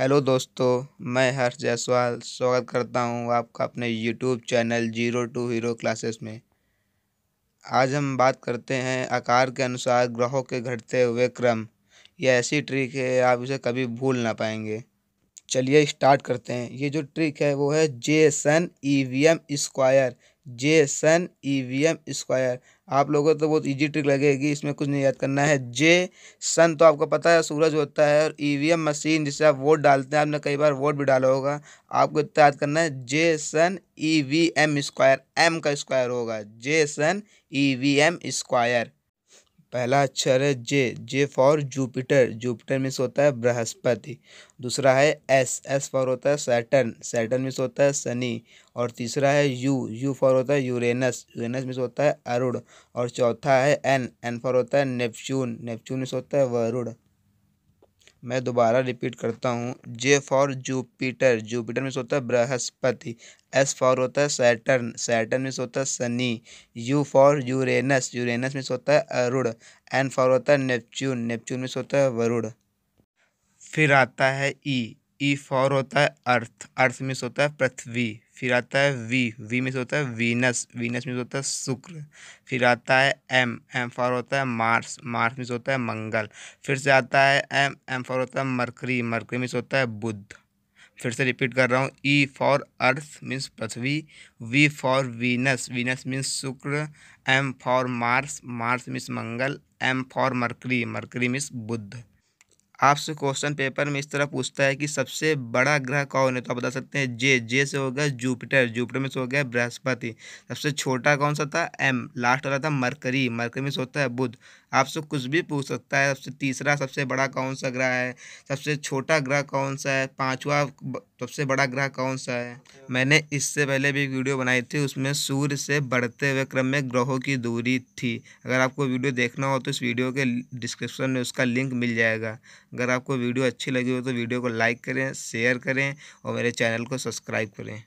hello दोस्तों मैं हर्ष जायसवाल स्वागत करता हूं आपका अपने YouTube channel zero to hero classes में आज हम बात करते हैं आकार के अनुसार ग्रहों के घटते हुए क्रम यह ऐसी ट्रिक है आप इसे कभी भूल ना पाएंगे चलिए स्टार्ट करते हैं ये जो ट्रिक है वो है J S N E V M square J sun E V M square आप लोगों को तो बहुत इजी ट्रिक लगेगी इसमें कुछ नहीं याद करना है जे सन तो आपको पता है सूरज होता है और ई वी एम मशीन जिससे आप वोट डालते हैं आपने कई बार वोट भी डाला होगा आपको इतना तो याद करना है J sun E V M square M का स्क्वायर होगा J sun E V M square पहला अक्षर है J J for Jupiter Jupiter मिस होता है बृहस्पति दूसरा है एस एस फॉर होता है सैटर्न सैटर्न मिस होता है शनि और तीसरा है यू यू फॉर होता है यूरेनस यूरेनस मिस होता है अरुण और चौथा है एन एन फॉर होता है नेपच्यून नेपच्यून मिस होता है वरुण मैं दोबारा रिपीट करता हूँ जे फॉर जुपिटर जुपिटर में होता है बृहस्पति एस फॉर होता है सैटर्न सैटर्न में होता है शनि यू फॉर यूरेनस यूरेनस में होता है अरुण एन फॉर होता है नेपच्यून नेपच्यून में होता है वरुण फिर आता है ई ई फॉर होता है अर्थ अर्थ में होता है पृथ्वी फिर आता है वी वी में से होता है वीनस वीनस में से होता है शुक्र फिर आता है एम एम फॉर होता है मार्स मार्स में से होता है मंगल फिर से आता है एम एम फॉर होता है मरकरी मरकरी में से होता है बुद्ध फिर से रिपीट कर रहा हूँ ई फॉर अर्थ मीन्स पृथ्वी V for Venus Venus means शुक्र M for Mars Mars means मंगल M for Mercury Mercury means बुद्ध आपसे क्वेश्चन पेपर में इस तरह पूछता है कि सबसे बड़ा ग्रह कौन है तो आप बता सकते हैं जे जे से हो गया जुपिटर जुपिटर में से हो गया बृहस्पति सबसे छोटा कौन सा था एम लास्ट वाला था मरकरी मरकरी में से होता है बुध आपसे कुछ भी पूछ सकता है सबसे तीसरा सबसे बड़ा कौन सा ग्रह है सबसे छोटा ग्रह कौन सा है पाँचवा सबसे बड़ा ग्रह कौन सा है मैंने इससे पहले भी वीडियो बनाई थी उसमें सूर्य से बढ़ते हुए क्रम में ग्रहों की दूरी थी अगर आपको वीडियो देखना हो तो इस वीडियो के डिस्क्रिप्शन में उसका लिंक मिल जाएगा अगर आपको वीडियो अच्छी लगी हो तो वीडियो को लाइक करें शेयर करें और मेरे चैनल को सब्सक्राइब करें